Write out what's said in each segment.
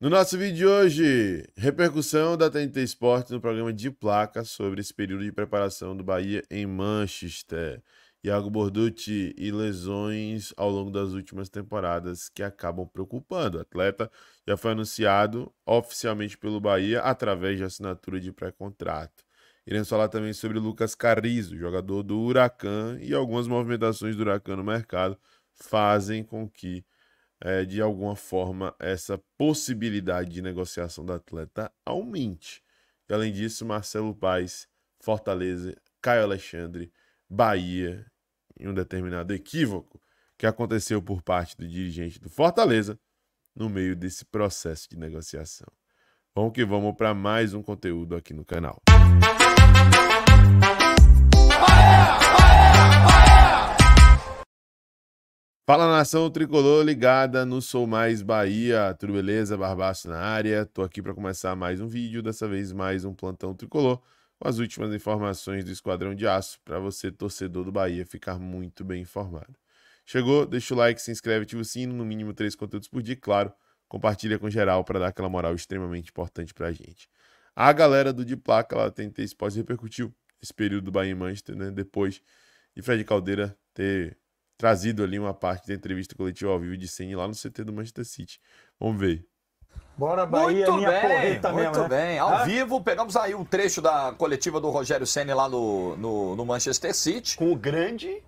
No nosso vídeo de hoje, repercussão da TNT Esporte no programa de placa sobre esse período de preparação do Bahia em Manchester. Iago Borducci e lesões ao longo das últimas temporadas que acabam preocupando. O atleta já foi anunciado oficialmente pelo Bahia através de assinatura de pré-contrato. Iremos falar também sobre Lucas Carrizo, jogador do Huracan, e algumas movimentações do Huracan no mercado fazem com que é, de alguma forma, essa possibilidade de negociação do atleta aumente. E, além disso, Marcelo Paes, Fortaleza, Caio Alexandre, Bahia, em um determinado equívoco que aconteceu por parte do dirigente do Fortaleza no meio desse processo de negociação. Vamos que vamos para mais um conteúdo aqui no canal. Música Fala nação tricolor ligada no Sou Mais Bahia, tudo beleza? Barbaço na área, tô aqui para começar mais um vídeo, dessa vez mais um plantão tricolor, com as últimas informações do Esquadrão de Aço, para você torcedor do Bahia ficar muito bem informado. Chegou? Deixa o like, se inscreve, ativa o sino, no mínimo três conteúdos por dia, claro, compartilha com geral para dar aquela moral extremamente importante pra gente. A galera do De Placa, ela tem ter esse pós repercutiu esse período do Bahia e Manchester, né? Depois de Fred Caldeira ter trazido ali uma parte da entrevista coletiva ao vivo de Sene lá no CT do Manchester City. Vamos ver. Bora, Bahia, muito minha bem, muito mesmo, né? bem. Né? Ao ah. vivo, pegamos aí um trecho da coletiva do Rogério Senna lá no, no, no Manchester City. Com o grande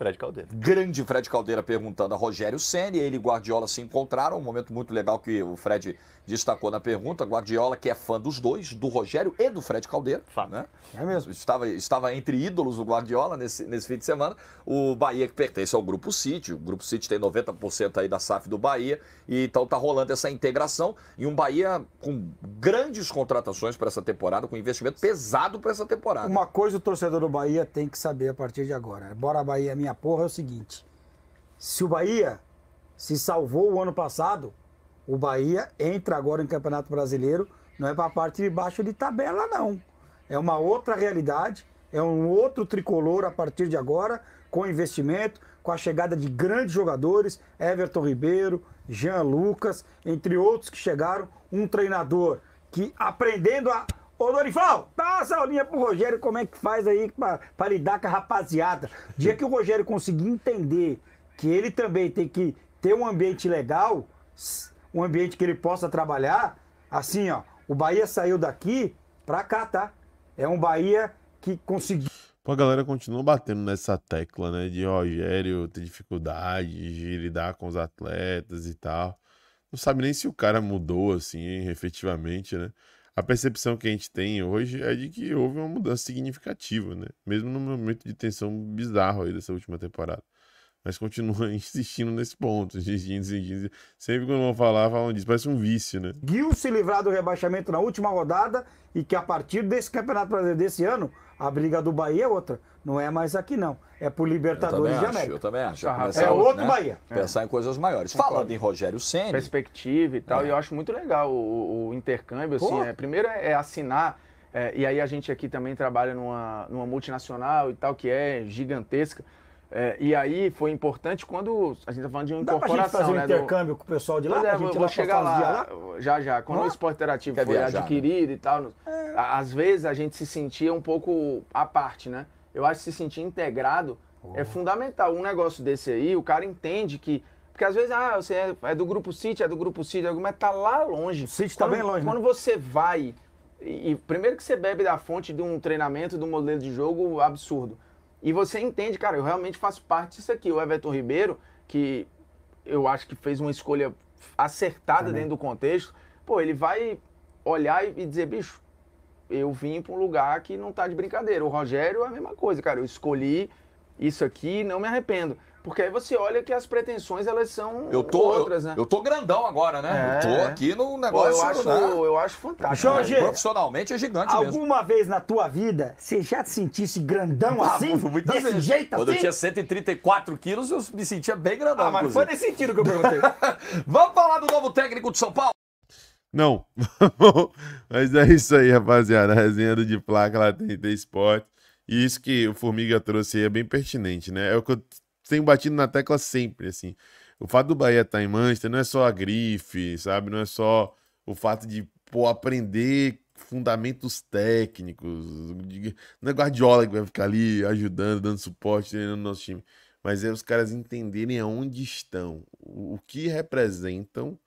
Fred Caldeira. Grande Fred Caldeira perguntando a Rogério Senna. Ele e Guardiola se encontraram. Um momento muito legal que o Fred destacou na pergunta. Guardiola, que é fã dos dois, do Rogério e do Fred Caldeira. Fato. Né? É mesmo. Estava, estava entre ídolos do Guardiola nesse, nesse fim de semana. O Bahia, que pertence ao Grupo City. O Grupo City tem 90% aí da SAF do Bahia. E então tá rolando essa integração. E um Bahia com grandes contratações para essa temporada, com investimento pesado para essa temporada. Uma coisa o torcedor do Bahia tem que saber a partir de agora. Bora Bahia, é minha minha porra é o seguinte: se o Bahia se salvou o ano passado, o Bahia entra agora em Campeonato Brasileiro, não é para a parte de baixo de tabela, não. É uma outra realidade, é um outro tricolor a partir de agora, com investimento, com a chegada de grandes jogadores, Everton Ribeiro, Jean Lucas, entre outros que chegaram, um treinador que aprendendo a Ô, Dorival, dá essa aulinha pro Rogério como é que faz aí pra, pra lidar com a rapaziada. O dia que o Rogério conseguir entender que ele também tem que ter um ambiente legal, um ambiente que ele possa trabalhar, assim, ó, o Bahia saiu daqui pra cá, tá? É um Bahia que conseguiu. Pô, a galera continua batendo nessa tecla, né? De Rogério ter dificuldade de lidar com os atletas e tal. Não sabe nem se o cara mudou, assim, efetivamente, né? a percepção que a gente tem hoje é de que houve uma mudança significativa, né? Mesmo no momento de tensão bizarro aí dessa última temporada mas continua insistindo nesse ponto. Insistindo, insistindo. Sempre quando vão falar, falam disso. Parece um vício, né? Gil se livrar do rebaixamento na última rodada e que a partir desse Campeonato Brasileiro desse ano, a briga do Bahia é outra. Não é mais aqui, não. É por Libertadores de América. eu também acho. Ah, eu é outro né? Bahia. É. Pensar é. em coisas maiores. Falando em Rogério Senna. Perspectiva e tal, é. e eu acho muito legal o, o intercâmbio. Assim, é, primeiro é, é assinar é, e aí a gente aqui também trabalha numa, numa multinacional e tal, que é gigantesca. É, e aí foi importante quando a gente tá falando de uma Dá incorporação. Dá fazer né, um intercâmbio do... com o pessoal de lá? É, vou, lá chegar lá, lá, já já. Quando ah? o Esporte Interativo foi viajar, né? adquirido né? e tal, é. às vezes a gente se sentia um pouco à parte, né? Eu acho que se sentir integrado oh. é fundamental. Um negócio desse aí, o cara entende que porque às vezes, ah, você é, é do grupo City, é do grupo City, é mas tá lá longe. City tá quando, tá bem longe. Né? Quando né? você vai, e, e primeiro que você bebe da fonte de um treinamento, de um modelo de jogo absurdo. E você entende, cara, eu realmente faço parte disso aqui. O Everton Ribeiro, que eu acho que fez uma escolha acertada Também. dentro do contexto, pô, ele vai olhar e dizer, bicho, eu vim para um lugar que não tá de brincadeira. O Rogério é a mesma coisa, cara. Eu escolhi isso aqui não me arrependo. Porque aí você olha que as pretensões elas são eu tô, outras, né? Eu, tô grandão agora, né? É. Eu tô aqui no negócio. Eu acho, né? eu acho fantástico. Jorge, né? profissionalmente é gigante. Alguma mesmo. vez na tua vida você já te sentisse grandão ah, assim? desse vezes. jeito Quando assim? eu tinha 134 quilos, eu me sentia bem grandão. Ah, mas inclusive. foi nesse sentido que eu perguntei. Vamos falar do novo técnico de São Paulo? Não. mas é isso aí, rapaziada. A resenha do de placa lá tem esporte. E isso que o Formiga trouxe aí é bem pertinente, né? É o que eu tenho batido na tecla sempre, assim. O fato do Bahia estar tá em Manchester não é só a grife, sabe? Não é só o fato de, pô, aprender fundamentos técnicos. não é Guardiola que vai ficar ali ajudando, dando suporte, treinando nosso time. Mas é os caras entenderem aonde estão, o, o que representam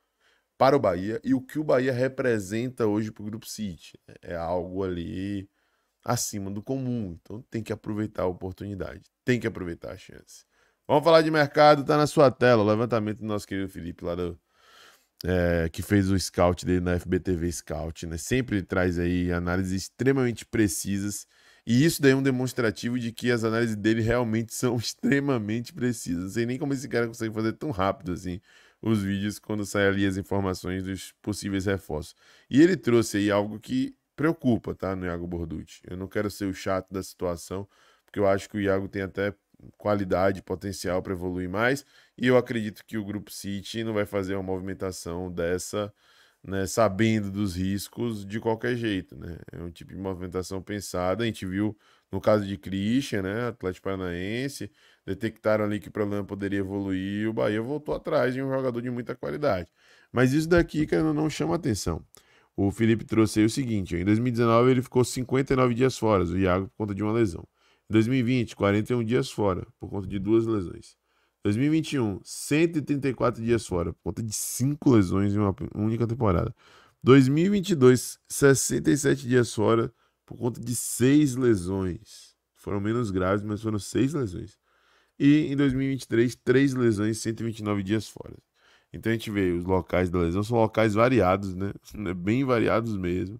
para o Bahia e o que o Bahia representa hoje para o Grupo City. É, é algo ali acima do comum. Então tem que aproveitar a oportunidade, tem que aproveitar a chance. Vamos falar de mercado, tá na sua tela. O levantamento do nosso querido Felipe lá do. É, que fez o scout dele na FBTV Scout, né? Sempre traz aí análises extremamente precisas. E isso daí é um demonstrativo de que as análises dele realmente são extremamente precisas. Não sei nem como esse cara consegue fazer tão rápido assim os vídeos quando saem ali as informações dos possíveis reforços. E ele trouxe aí algo que preocupa, tá, no Iago Borducci. Eu não quero ser o chato da situação, porque eu acho que o Iago tem até qualidade, potencial para evoluir mais. E eu acredito que o Grupo City não vai fazer uma movimentação dessa, né, sabendo dos riscos de qualquer jeito. Né? É um tipo de movimentação pensada. A gente viu no caso de Christian, né, Atlético Paranaense, detectaram ali que o problema poderia evoluir e o Bahia voltou atrás de um jogador de muita qualidade. Mas isso daqui, cara, não chama atenção. O Felipe trouxe aí o seguinte: em 2019 ele ficou 59 dias fora, o Iago, por conta de uma lesão. 2020, 41 dias fora, por conta de duas lesões. 2021, 134 dias fora, por conta de cinco lesões em uma única temporada. 2022, 67 dias fora, por conta de seis lesões. Foram menos graves, mas foram seis lesões. E em 2023, três lesões, 129 dias fora. Então a gente vê, os locais da lesão são locais variados, né? Bem variados mesmo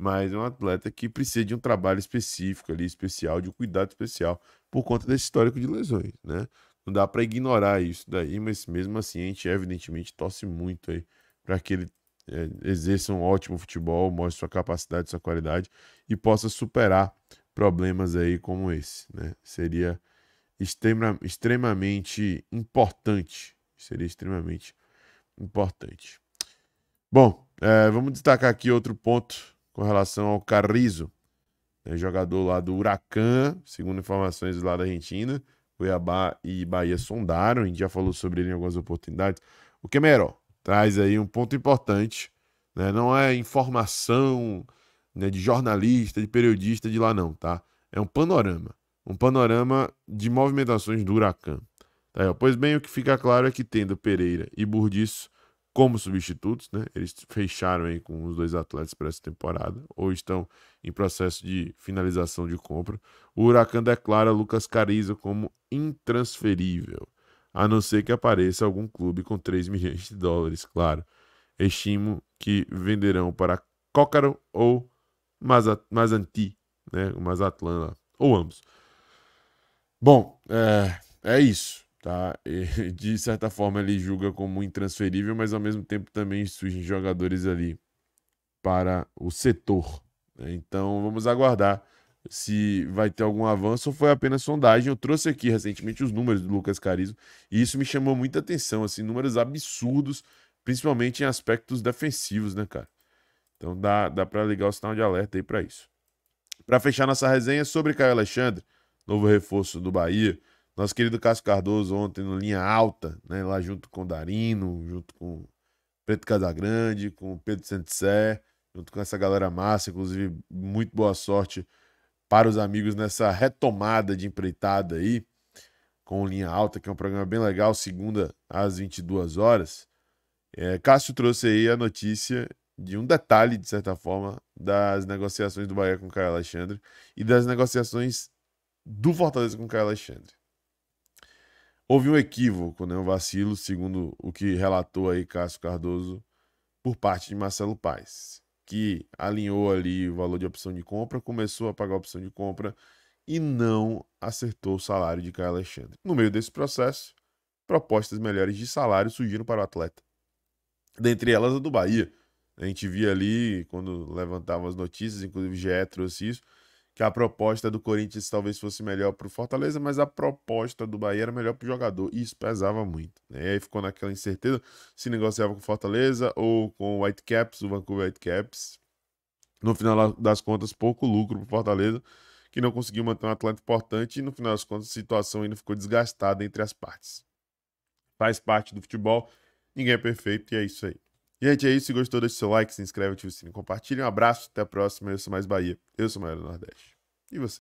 mas é um atleta que precisa de um trabalho específico ali, especial, de um cuidado especial, por conta desse histórico de lesões, né? Não dá para ignorar isso daí, mas mesmo assim a gente evidentemente torce muito aí para que ele é, exerça um ótimo futebol, mostre sua capacidade, sua qualidade e possa superar problemas aí como esse, né? Seria extrema, extremamente importante, seria extremamente importante. Bom, é, vamos destacar aqui outro ponto com relação ao Carrizo, né, jogador lá do Huracan, segundo informações lá da Argentina. Cuiabá e Bahia sondaram, a gente já falou sobre ele em algumas oportunidades. O Quemero traz aí um ponto importante, né? não é informação né, de jornalista, de periodista de lá não, tá? É um panorama, um panorama de movimentações do Huracan. Tá, pois bem, o que fica claro é que tendo Pereira e Burdiço, como substitutos, né? Eles fecharam aí com os dois atletas para essa temporada, ou estão em processo de finalização de compra. O Huracan declara Lucas Cariza como intransferível, a não ser que apareça algum clube com 3 milhões de dólares, claro. Estimo que venderão para Cócaro ou Mazanti, né? O Mazatlan, ou ambos. Bom, é, é isso tá? E, de certa forma ele julga como intransferível, mas ao mesmo tempo também surgem jogadores ali para o setor. Né? Então vamos aguardar se vai ter algum avanço ou foi apenas sondagem. Eu trouxe aqui recentemente os números do Lucas Carizo e isso me chamou muita atenção, assim, números absurdos, principalmente em aspectos defensivos, né, cara? Então dá, dá para ligar o sinal de alerta aí para isso. Para fechar nossa resenha sobre Caio Alexandre, novo reforço do Bahia, nosso querido Cássio Cardoso ontem no Linha Alta, né? Lá junto com Darino, junto com Preto Casagrande, com Pedro Santissé, junto com essa galera massa. Inclusive, muito boa sorte para os amigos nessa retomada de empreitada aí com Linha Alta, que é um programa bem legal, segunda às 22 horas. É, Cássio trouxe aí a notícia de um detalhe, de certa forma, das negociações do Bahia com o Caio Alexandre e das negociações do Fortaleza com o Caio Alexandre houve um equívoco, né, um vacilo, segundo o que relatou aí Cássio Cardoso, por parte de Marcelo Paes, que alinhou ali o valor de opção de compra, começou a pagar a opção de compra e não acertou o salário de Caio Alexandre. No meio desse processo, propostas melhores de salário surgiram para o atleta. Dentre elas a do Bahia. A gente via ali, quando levantavam as notícias, inclusive o GE trouxe isso, que a proposta do Corinthians talvez fosse melhor para o Fortaleza, mas a proposta do Bahia era melhor para o jogador e isso pesava muito. Né? E aí ficou naquela incerteza se negociava com o Fortaleza ou com o Whitecaps, o Vancouver Whitecaps. No final das contas, pouco lucro para o Fortaleza, que não conseguiu manter um atleta importante e no final das contas a situação ainda ficou desgastada entre as partes. Faz parte do futebol, ninguém é perfeito e é isso aí. Gente, é isso. Se gostou, deixe seu like, se inscreve, ativa o sininho, compartilha. Um abraço, até a próxima. Eu sou mais Bahia, eu sou Maior do Nordeste. E você?